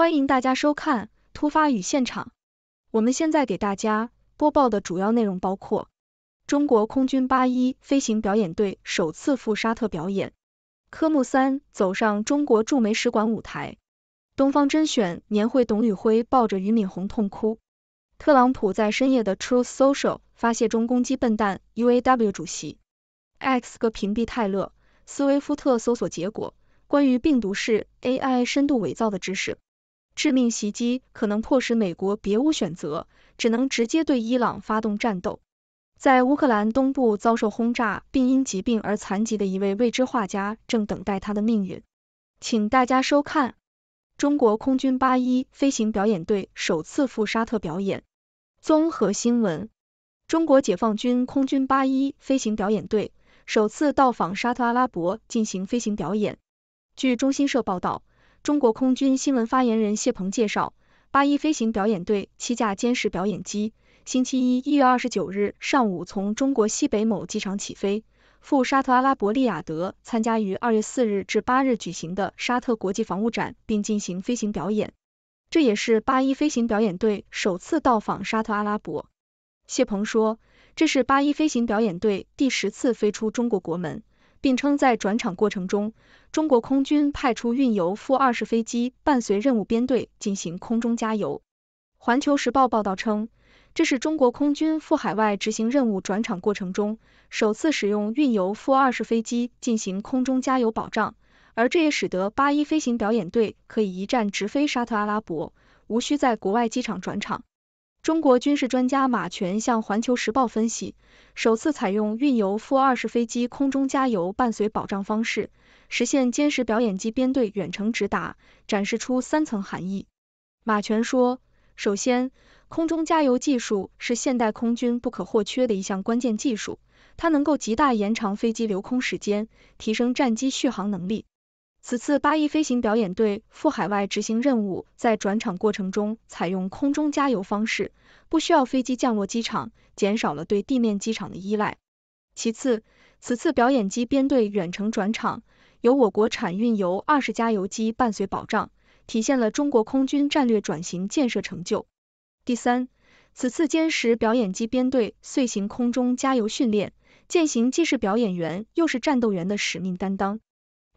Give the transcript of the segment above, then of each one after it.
欢迎大家收看《突发与现场》。我们现在给大家播报的主要内容包括：中国空军八一飞行表演队首次赴沙特表演；科目三走上中国驻美使馆舞台；东方甄选年会董宇辉抱着俞敏洪痛哭；特朗普在深夜的 Truth Social 发泄中攻击笨蛋 UAW 主席；X 个屏蔽泰勒·斯威夫特搜索结果，关于病毒式 AI 深度伪造的知识。致命袭击可能迫使美国别无选择，只能直接对伊朗发动战斗。在乌克兰东部遭受轰炸并因疾病而残疾的一位未知画家正等待他的命运。请大家收看中国空军八一飞行表演队首次赴沙特表演。综合新闻：中国解放军空军八一飞行表演队首次到访沙特阿拉伯进行飞行表演。据中新社报道。中国空军新闻发言人谢鹏介绍，八一飞行表演队七架歼十表演机，星期一（一月二十九日）上午从中国西北某机场起飞，赴沙特阿拉伯利雅得参加于二月四日至八日举行的沙特国际防务展，并进行飞行表演。这也是八一飞行表演队首次到访沙特阿拉伯。谢鹏说，这是八一飞行表演队第十次飞出中国国门。并称，在转场过程中，中国空军派出运油负二十飞机伴随任务编队进行空中加油。环球时报报道称，这是中国空军赴海外执行任务转场过程中首次使用运油负二十飞机进行空中加油保障，而这也使得八一飞行表演队可以一站直飞沙特阿拉伯，无需在国外机场转场。中国军事专家马权向《环球时报》分析，首次采用运油负二十飞机空中加油伴随保障方式，实现歼十表演机编队远程直达，展示出三层含义。马权说，首先，空中加油技术是现代空军不可或缺的一项关键技术，它能够极大延长飞机留空时间，提升战机续航能力。此次八一飞行表演队赴海外执行任务，在转场过程中采用空中加油方式，不需要飞机降落机场，减少了对地面机场的依赖。其次，此次表演机编队远程转场，由我国产运油二十加油机伴随保障，体现了中国空军战略转型建设成就。第三，此次歼十表演机编队遂行空中加油训练，践行既是表演员又是战斗员的使命担当。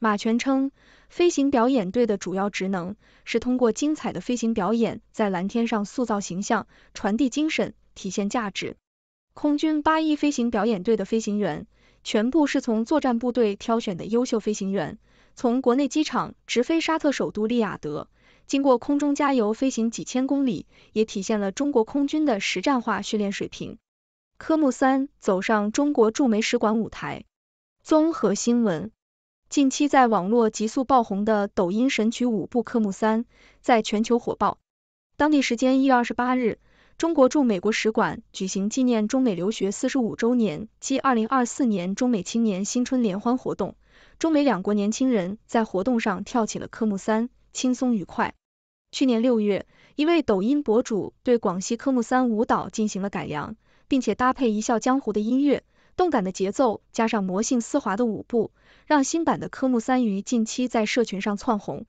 马全称飞行表演队的主要职能是通过精彩的飞行表演，在蓝天上塑造形象、传递精神、体现价值。空军八一飞行表演队的飞行员全部是从作战部队挑选的优秀飞行员，从国内机场直飞沙特首都利雅得，经过空中加油飞行几千公里，也体现了中国空军的实战化训练水平。科目三走上中国驻美使馆舞台，综合新闻。近期在网络急速爆红的抖音神曲舞步科目三，在全球火爆。当地时间一月二十八日，中国驻美国使馆举行纪念中美留学四十五周年暨二零二四年中美青年新春联欢活动，中美两国年轻人在活动上跳起了科目三，轻松愉快。去年六月，一位抖音博主对广西科目三舞蹈进行了改良，并且搭配《一笑江湖》的音乐。动感的节奏加上魔性丝滑的舞步，让新版的科目三于近期在社群上窜红。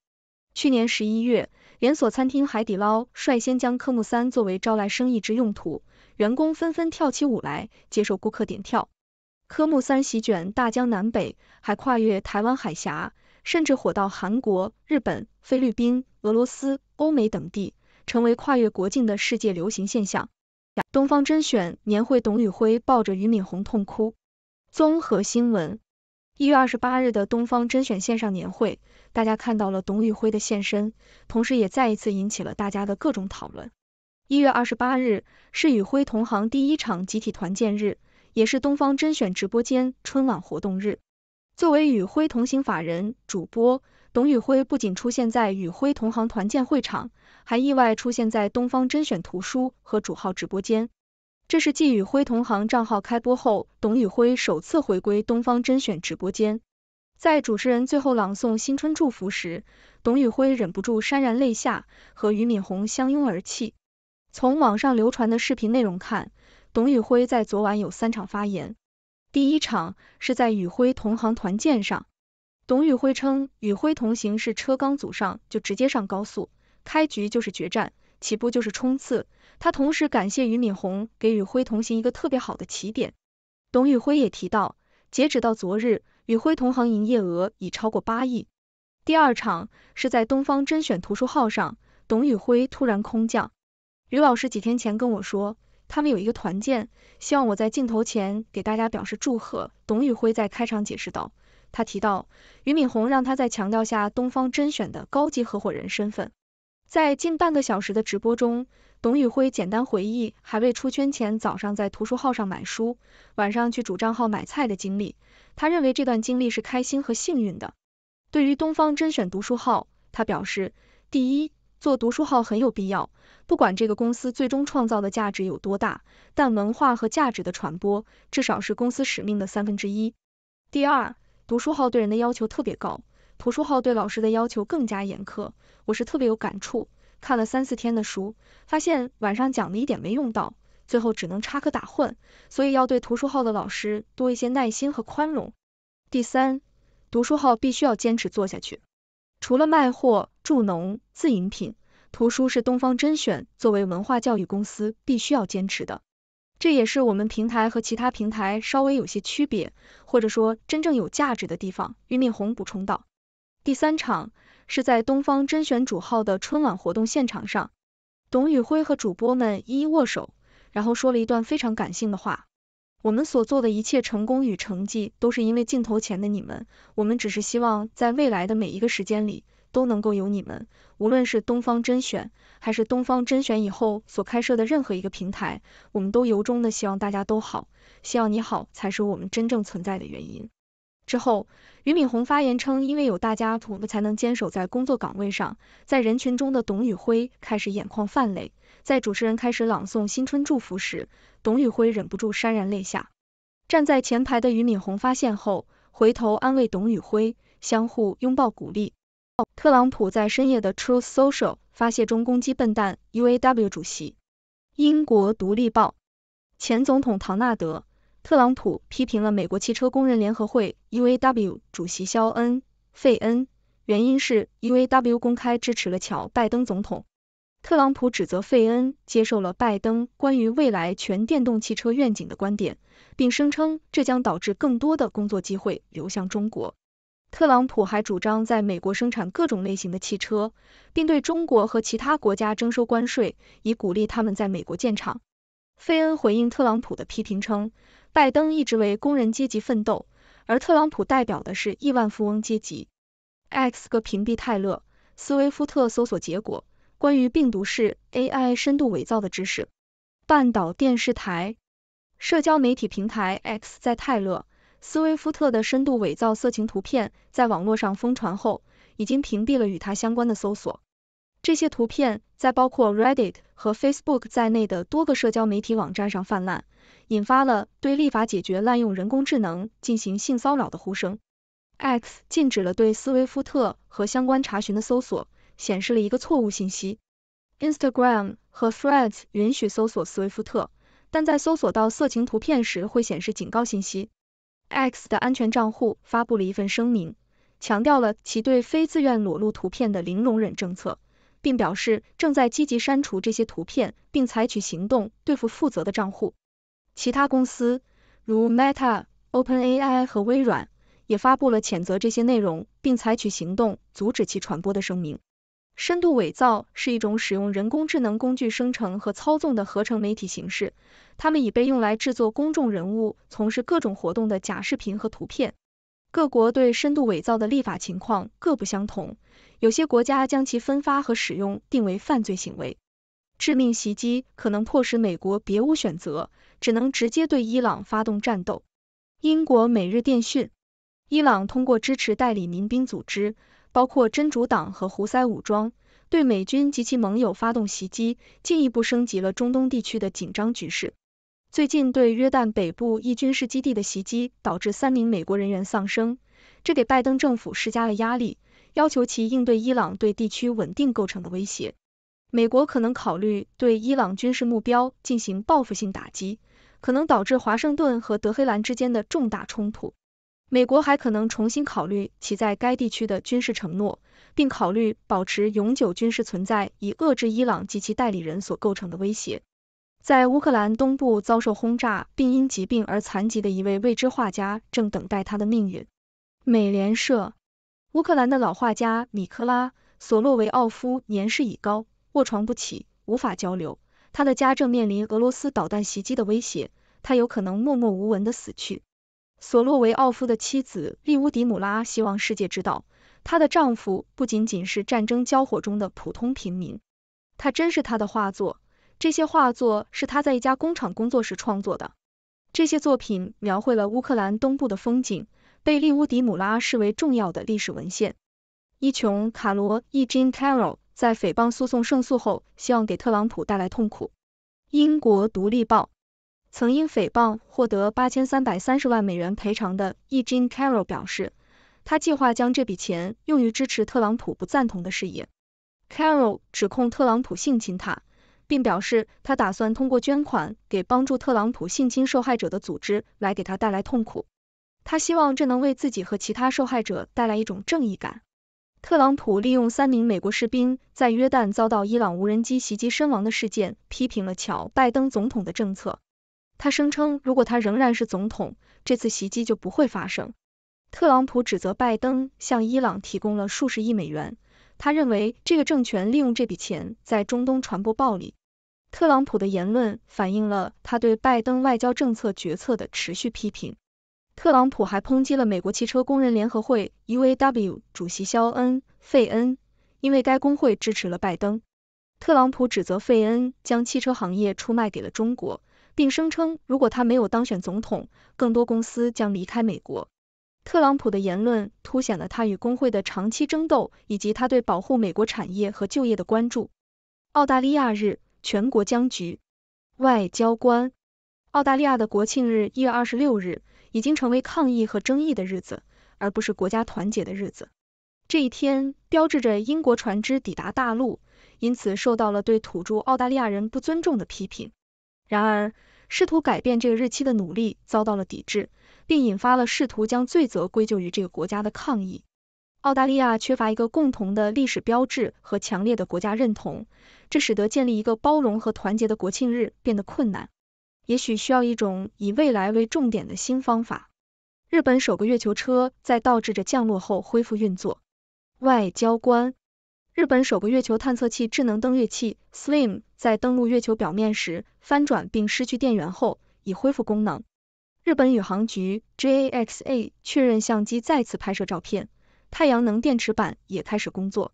去年十一月，连锁餐厅海底捞率先将科目三作为招来生意之用途，员工纷纷跳起舞来，接受顾客点跳。科目三席卷大江南北，还跨越台湾海峡，甚至火到韩国、日本、菲律宾、俄罗斯、欧美等地，成为跨越国境的世界流行现象。东方甄选年会，董宇辉抱着俞敏洪痛哭。综合新闻，一月二十八日的东方甄选线上年会，大家看到了董宇辉的现身，同时也再一次引起了大家的各种讨论。一月二十八日是与辉同行第一场集体团建日，也是东方甄选直播间春晚活动日。作为与辉同行法人主播。董宇辉不仅出现在宇辉同行团建会场，还意外出现在东方甄选图书和主号直播间。这是继宇辉同行账号开播后，董宇辉首次回归东方甄选直播间。在主持人最后朗诵新春祝福时，董宇辉忍不住潸然泪下，和俞敏洪相拥而泣。从网上流传的视频内容看，董宇辉在昨晚有三场发言，第一场是在宇辉同行团建上。董宇辉称，《与辉同行》是车刚组上就直接上高速，开局就是决战，起步就是冲刺。他同时感谢俞敏洪给《与辉同行》一个特别好的起点。董宇辉也提到，截止到昨日，《与辉同行》营业额已超过八亿。第二场是在东方甄选图书号上，董宇辉突然空降。俞老师几天前跟我说，他们有一个团建，希望我在镜头前给大家表示祝贺。董宇辉在开场解释道。他提到，俞敏洪让他再强调下东方甄选的高级合伙人身份。在近半个小时的直播中，董宇辉简单回忆还未出圈前早上在图书号上买书，晚上去主账号买菜的经历。他认为这段经历是开心和幸运的。对于东方甄选读书号，他表示，第一，做读书号很有必要，不管这个公司最终创造的价值有多大，但文化和价值的传播至少是公司使命的三分之一。第二，读书号对人的要求特别高，图书号对老师的要求更加严苛，我是特别有感触。看了三四天的书，发现晚上讲的一点没用到，最后只能插科打诨，所以要对图书号的老师多一些耐心和宽容。第三，读书号必须要坚持做下去，除了卖货、助农、自营品，图书是东方甄选作为文化教育公司必须要坚持的。这也是我们平台和其他平台稍微有些区别，或者说真正有价值的地方。俞敏洪补充道，第三场是在东方甄选主号的春晚活动现场上，董宇辉和主播们一一握手，然后说了一段非常感性的话：我们所做的一切成功与成绩，都是因为镜头前的你们。我们只是希望在未来的每一个时间里。都能够有你们，无论是东方甄选，还是东方甄选以后所开设的任何一个平台，我们都由衷的希望大家都好，希望你好才是我们真正存在的原因。之后，俞敏洪发言称，因为有大家，我们才能坚守在工作岗位上。在人群中的董宇辉开始眼眶泛泪，在主持人开始朗诵新春祝福时，董宇辉忍不住潸然泪下。站在前排的俞敏洪发现后，回头安慰董宇辉，相互拥抱鼓励。特朗普在深夜的 Truth Social 发泄中攻击笨蛋 UAW 主席。英国《独立报》前总统唐纳德·特朗普批评了美国汽车工人联合会 UAW 主席肖恩·费恩，原因是 UAW 公开支持了乔·拜登总统。特朗普指责费恩接受了拜登关于未来全电动汽车愿景的观点，并声称这将导致更多的工作机会流向中国。特朗普还主张在美国生产各种类型的汽车，并对中国和其他国家征收关税，以鼓励他们在美国建厂。费恩回应特朗普的批评称，拜登一直为工人阶级奋斗，而特朗普代表的是亿万富翁阶级。X 个屏蔽泰勒斯威夫特搜索结果，关于病毒式 AI 深度伪造的知识。半岛电视台社交媒体平台 X 在泰勒。斯威夫特的深度伪造色情图片在网络上疯传后，已经屏蔽了与他相关的搜索。这些图片在包括 Reddit 和 Facebook 在内的多个社交媒体网站上泛滥，引发了对立法解决滥用人工智能进行性骚扰的呼声。X 禁止了对斯威夫特和相关查询的搜索，显示了一个错误信息。Instagram 和 Threads 允许搜索斯威夫特，但在搜索到色情图片时会显示警告信息。X 的安全账户发布了一份声明，强调了其对非自愿裸露图片的零容忍政策，并表示正在积极删除这些图片，并采取行动对付负责的账户。其他公司如 Meta、OpenAI 和微软也发布了谴责这些内容并采取行动阻止其传播的声明。深度伪造是一种使用人工智能工具生成和操纵的合成媒体形式，它们已被用来制作公众人物从事各种活动的假视频和图片。各国对深度伪造的立法情况各不相同，有些国家将其分发和使用定为犯罪行为。致命袭击可能迫使美国别无选择，只能直接对伊朗发动战斗。英国每日电讯：伊朗通过支持代理民兵组织。包括真主党和胡塞武装对美军及其盟友发动袭击，进一步升级了中东地区的紧张局势。最近对约旦北部一军事基地的袭击导致三名美国人员丧生，这给拜登政府施加了压力，要求其应对伊朗对地区稳定构成的威胁。美国可能考虑对伊朗军事目标进行报复性打击，可能导致华盛顿和德黑兰之间的重大冲突。美国还可能重新考虑其在该地区的军事承诺，并考虑保持永久军事存在以遏制伊朗及其代理人所构成的威胁。在乌克兰东部遭受轰炸并因疾病而残疾的一位未知画家正等待他的命运。美联社，乌克兰的老画家米克拉·索洛维奥夫年事已高，卧床不起，无法交流。他的家正面临俄罗斯导弹袭击的威胁，他有可能默默无闻的死去。索洛维奥夫的妻子利乌迪姆拉希望世界知道，她的丈夫不仅仅是战争交火中的普通平民。他真是他的画作，这些画作是他在一家工厂工作时创作的。这些作品描绘了乌克兰东部的风景，被利乌迪姆拉视为重要的历史文献。伊琼卡罗伊金卡罗在诽谤诉讼胜诉后，希望给特朗普带来痛苦。英国独立报。曾因诽谤获得八千三百三十万美元赔偿的 Eugene Carroll 表示，他计划将这笔钱用于支持特朗普不赞同的事业。Carroll 指控特朗普性侵他，并表示他打算通过捐款给帮助特朗普性侵受害者的组织来给他带来痛苦。他希望这能为自己和其他受害者带来一种正义感。特朗普利用三名美国士兵在约旦遭到伊朗无人机袭击身亡的事件，批评了乔·拜登总统的政策。他声称，如果他仍然是总统，这次袭击就不会发生。特朗普指责拜登向伊朗提供了数十亿美元，他认为这个政权利用这笔钱在中东传播暴力。特朗普的言论反映了他对拜登外交政策决策的持续批评。特朗普还抨击了美国汽车工人联合会 （UAW） 主席肖恩·费恩，因为该工会支持了拜登。特朗普指责费恩将汽车行业出卖给了中国。并声称，如果他没有当选总统，更多公司将离开美国。特朗普的言论凸显了他与工会的长期争斗，以及他对保护美国产业和就业的关注。澳大利亚日全国僵局，外交官。澳大利亚的国庆日一月二十六日已经成为抗议和争议的日子，而不是国家团结的日子。这一天标志着英国船只抵达大陆，因此受到了对土著澳大利亚人不尊重的批评。然而，试图改变这个日期的努力遭到了抵制，并引发了试图将罪责归咎于这个国家的抗议。澳大利亚缺乏一个共同的历史标志和强烈的国家认同，这使得建立一个包容和团结的国庆日变得困难。也许需要一种以未来为重点的新方法。日本首个月球车在倒置着降落后恢复运作。外交官。日本首个月球探测器智能登月器 SLIM 在登陆月球表面时翻转并失去电源后，已恢复功能。日本宇航局 JAXA 确认相机再次拍摄照片，太阳能电池板也开始工作。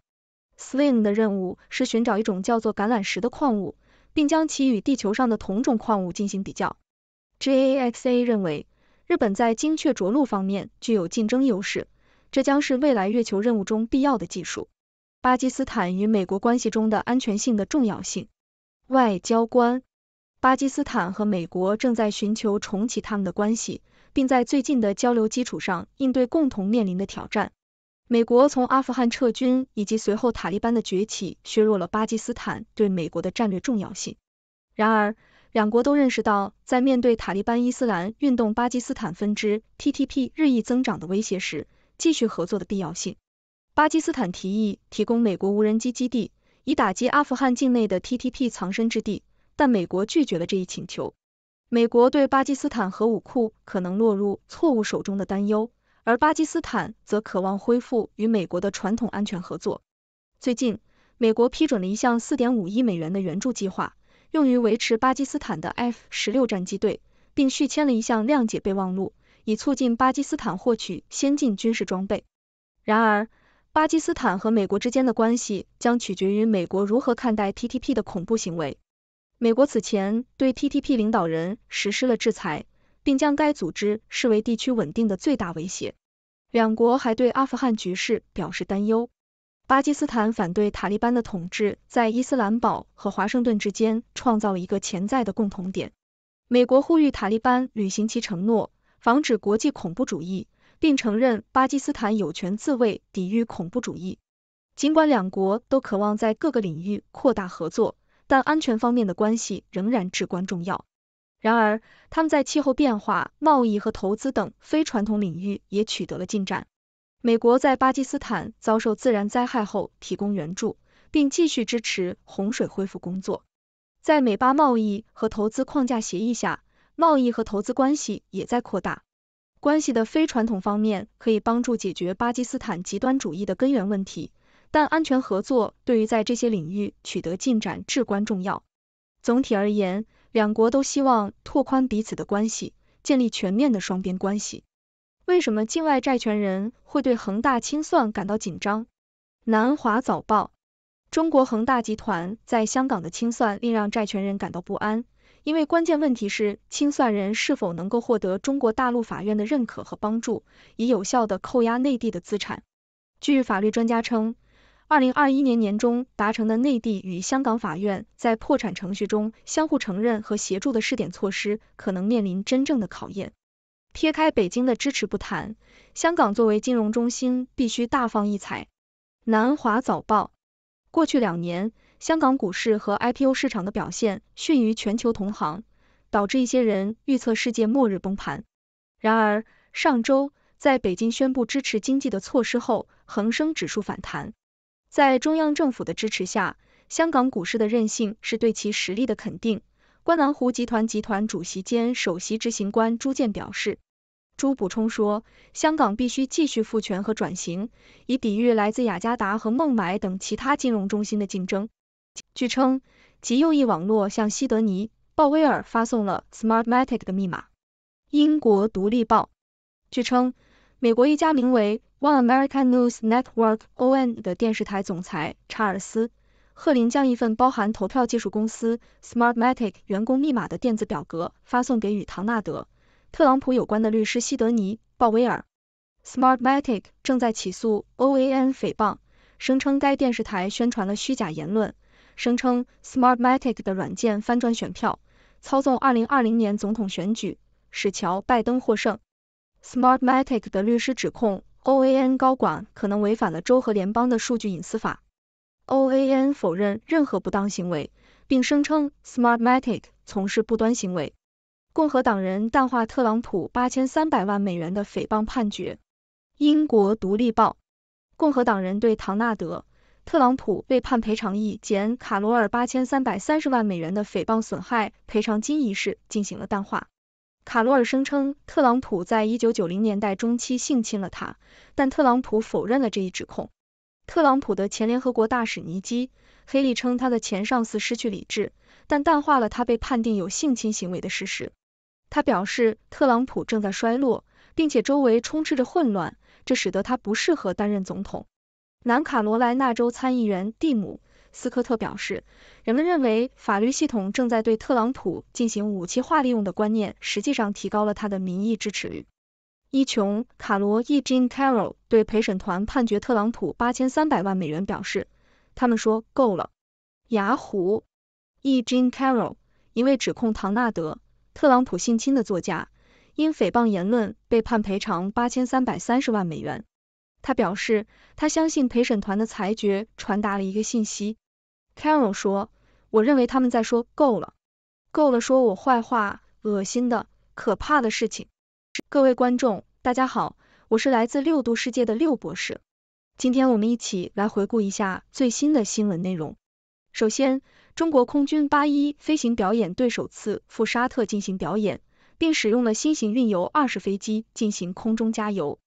SLIM 的任务是寻找一种叫做橄榄石的矿物，并将其与地球上的同种矿物进行比较。JAXA 认为，日本在精确着陆方面具有竞争优势，这将是未来月球任务中必要的技术。巴基斯坦与美国关系中的安全性的重要性。外交官，巴基斯坦和美国正在寻求重启他们的关系，并在最近的交流基础上应对共同面临的挑战。美国从阿富汗撤军以及随后塔利班的崛起，削弱了巴基斯坦对美国的战略重要性。然而，两国都认识到，在面对塔利班伊斯兰运动巴基斯坦分支 （TTP） 日益增长的威胁时，继续合作的必要性。巴基斯坦提议提供美国无人机基地，以打击阿富汗境内的 TTP 藏身之地，但美国拒绝了这一请求。美国对巴基斯坦核武库可能落入错误手中的担忧，而巴基斯坦则渴望恢复与美国的传统安全合作。最近，美国批准了一项4.5亿美元的援助计划，用于维持巴基斯坦的 F-16 战机队，并续签了一项谅解备忘录，以促进巴基斯坦获取先进军事装备。然而，巴基斯坦和美国之间的关系将取决于美国如何看待 TTP 的恐怖行为。美国此前对 TTP 领导人实施了制裁，并将该组织视为地区稳定的最大威胁。两国还对阿富汗局势表示担忧。巴基斯坦反对塔利班的统治，在伊斯兰堡和华盛顿之间创造了一个潜在的共同点。美国呼吁塔利班履行其承诺，防止国际恐怖主义。并承认巴基斯坦有权自卫抵御恐怖主义。尽管两国都渴望在各个领域扩大合作，但安全方面的关系仍然至关重要。然而，他们在气候变化、贸易和投资等非传统领域也取得了进展。美国在巴基斯坦遭受自然灾害后提供援助，并继续支持洪水恢复工作。在美巴贸易和投资框架协议下，贸易和投资关系也在扩大。关系的非传统方面可以帮助解决巴基斯坦极端主义的根源问题，但安全合作对于在这些领域取得进展至关重要。总体而言，两国都希望拓宽彼此的关系，建立全面的双边关系。为什么境外债权人会对恒大清算感到紧张？南华早报：中国恒大集团在香港的清算令让债权人感到不安。因为关键问题是，清算人是否能够获得中国大陆法院的认可和帮助，以有效的扣押内地的资产。据法律专家称，二零二一年年中达成的内地与香港法院在破产程序中相互承认和协助的试点措施，可能面临真正的考验。撇开北京的支持不谈，香港作为金融中心，必须大放异彩。南华早报，过去两年。香港股市和 I P O 市场的表现逊于全球同行，导致一些人预测世界末日崩盘。然而，上周在北京宣布支持经济的措施后，恒生指数反弹。在中央政府的支持下，香港股市的韧性是对其实力的肯定。观澜湖集团集团主席兼首席执行官朱健表示，朱补充说，香港必须继续赋权和转型，以抵御来自雅加达和孟买等其他金融中心的竞争。据称，极右翼网络向西德尼·鲍威尔发送了 Smartmatic 的密码。英国《独立报》：据称，美国一家名为 One America News n e t w o r k o n 的电视台总裁查尔斯·赫林将一份包含投票技术公司 Smartmatic 员工密码的电子表格发送给与唐纳德·特朗普有关的律师西德尼·鲍威尔。Smartmatic 正在起诉 OAN 诽谤，声称该电视台宣传了虚假言论。声称，Smartmatic 的软件翻转选票，操纵二零二零年总统选举，使乔拜登获胜。Smartmatic 的律师指控 OAN 高管可能违反了州和联邦的数据隐私法。OAN 否认任何不当行为，并声称 Smartmatic 从事不端行为。共和党人淡化特朗普八千三百万美元的诽谤判决。英国独立报，共和党人对唐纳德。特朗普被判赔偿一减卡罗尔八千三百三十万美元的诽谤损害赔偿金一事进行了淡化。卡罗尔声称特朗普在一九九零年代中期性侵了他，但特朗普否认了这一指控。特朗普的前联合国大使尼基·黑利称他的前上司失去理智，但淡化了他被判定有性侵行为的事实。他表示特朗普正在衰落，并且周围充斥着混乱，这使得他不适合担任总统。南卡罗来纳州参议员蒂姆·斯科特表示，人们认为法律系统正在对特朗普进行武器化利用的观念，实际上提高了他的民意支持率。伊琼·卡罗伊金· g i n Caro） 对陪审团判决特朗普八千三百万美元表示：“他们说够了。”雅虎伊 gin Caro，一位指控唐纳德·特朗普性侵的作家，因诽谤言论被判赔偿八千三百三十万美元。他表示，他相信陪审团的裁决传达了一个信息。Carol 说，我认为他们在说够了，够了，说我坏话，恶心的，可怕的事情。各位观众，大家好，我是来自六度世界的六博士，今天我们一起来回顾一下最新的新闻内容。首先，中国空军八一飞行表演队首次赴沙特进行表演，并使用了新型运油二十飞机进行空中加油。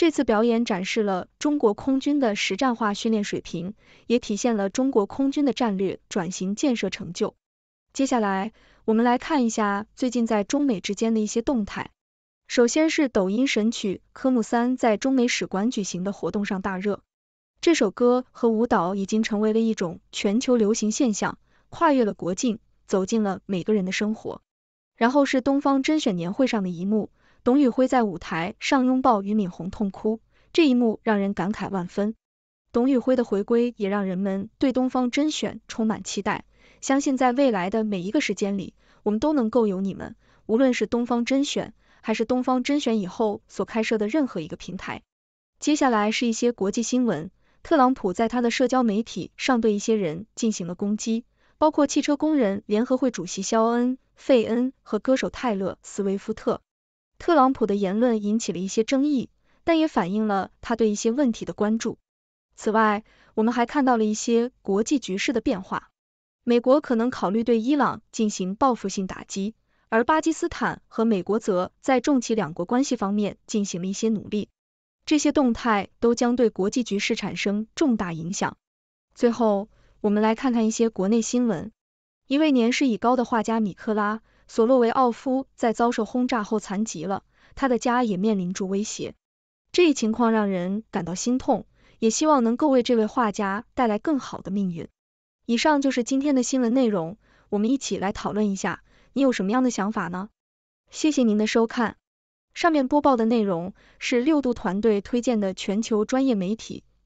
这次表演展示了中国空军的实战化训练水平，也体现了中国空军的战略转型建设成就。接下来，我们来看一下最近在中美之间的一些动态。首先是抖音神曲《科目三》在中美使馆举行的活动上大热，这首歌和舞蹈已经成为了一种全球流行现象，跨越了国境，走进了每个人的生活。然后是东方甄选年会上的一幕。董宇辉在舞台上拥抱俞敏洪痛哭，这一幕让人感慨万分。董宇辉的回归也让人们对东方甄选充满期待。相信在未来的每一个时间里，我们都能够有你们。无论是东方甄选，还是东方甄选以后所开设的任何一个平台。接下来是一些国际新闻：特朗普在他的社交媒体上对一些人进行了攻击，包括汽车工人联合会主席肖恩·费恩和歌手泰勒·斯威夫特。特朗普的言论引起了一些争议，但也反映了他对一些问题的关注。此外，我们还看到了一些国际局势的变化。美国可能考虑对伊朗进行报复性打击，而巴基斯坦和美国则在重启两国关系方面进行了一些努力。这些动态都将对国际局势产生重大影响。最后，我们来看看一些国内新闻。一位年事已高的画家米克拉。索洛维奥夫在遭受轰炸后残疾了，他的家也面临着威胁。这一情况让人感到心痛，也希望能够为这位画家带来更好的命运。以上就是今天的新闻内容，我们一起来讨论一下，你有什么样的想法呢？谢谢您的收看，上面播报的内容是六度团队推荐的全球专业媒体。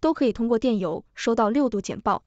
都可以通过电邮收到六度简报。